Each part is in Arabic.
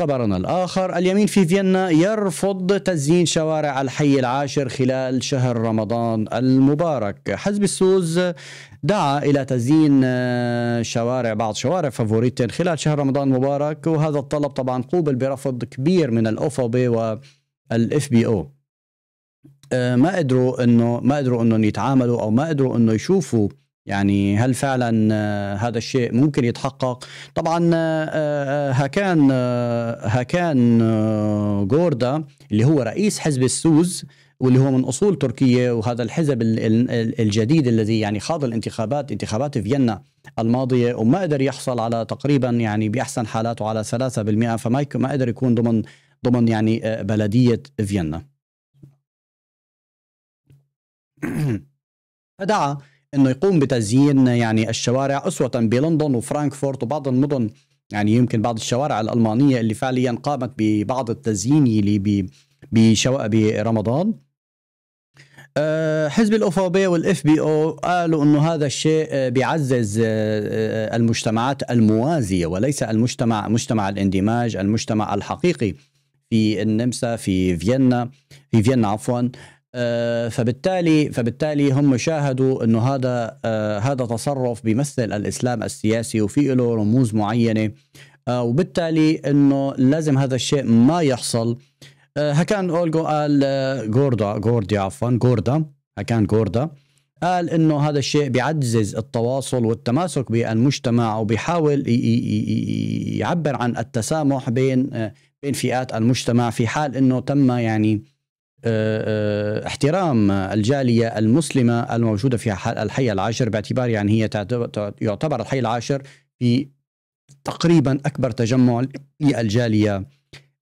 خبرنا الآخر اليمين في فيينا يرفض تزيين شوارع الحي العاشر خلال شهر رمضان المبارك حزب السوز دعا إلى تزيين آه، شوارع بعض شوارع فافوريتين خلال شهر رمضان المبارك وهذا الطلب طبعا قوبل برفض كبير من الأوفوبي والاف بي او آه، ما قدروا انه ما قدروا انهم يتعاملوا او ما قدروا انه يشوفوا يعني هل فعلا آه، هذا الشيء ممكن يتحقق طبعا هكان آه، آه، هكان جوردا اللي هو رئيس حزب السوز واللي هو من اصول تركيه وهذا الحزب الجديد الذي يعني خاض الانتخابات انتخابات فيينا الماضيه وما قدر يحصل على تقريبا يعني باحسن حالاته على 3% فما ما قدر يكون ضمن ضمن يعني بلديه فيينا فدعا انه يقوم بتزيين يعني الشوارع اسوه بلندن وفرانكفورت وبعض المدن يعني يمكن بعض الشوارع الالمانيه اللي فعليا قامت ببعض التزيين اللي بشو... برمضان آه، حزب الاو بي والاف بي او قالوا انه هذا الشيء آه، بيعزز آه، المجتمعات الموازيه وليس المجتمع مجتمع الاندماج المجتمع الحقيقي في النمسا في فيينا في فيينا عفوا آه، فبالتالي فبالتالي هم شاهدوا انه هذا آه، هذا تصرف بيمثل الاسلام السياسي وفي له رموز معينه آه، وبالتالي انه لازم هذا الشيء ما يحصل هكان اولجو قال جوردا جوردي عفوا جوردا هكان جوردا قال انه هذا الشيء بيعزز التواصل والتماسك بالمجتمع وبيحاول يعبر عن التسامح بين بين فئات المجتمع في حال انه تم يعني آه، آه، احترام الجالية المسلمة الموجودة في الحي العاشر باعتبار يعني هي يعتبر الحي العاشر في تقريبا أكبر تجمع للجالية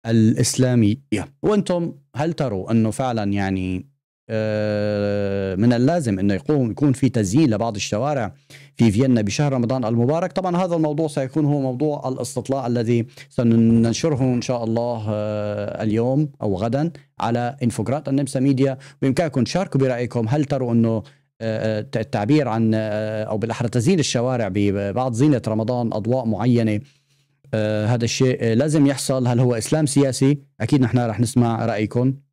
الإسلامية وأنتم هل تروا أنه فعلا يعني آه، من اللازم انه يقوم يكون في تزيين لبعض الشوارع في فيينا بشهر رمضان المبارك، طبعا هذا الموضوع سيكون هو موضوع الاستطلاع الذي سننشره ان شاء الله آه، اليوم او غدا على انفوجرات النمسا ميديا، بامكانكم تشاركوا برايكم هل تروا انه آه، التعبير عن او بالاحرى تزيين الشوارع ببعض زينه رمضان اضواء معينه هذا الشيء لازم يحصل هل هو اسلام سياسي؟ اكيد نحن رح نسمع رايكم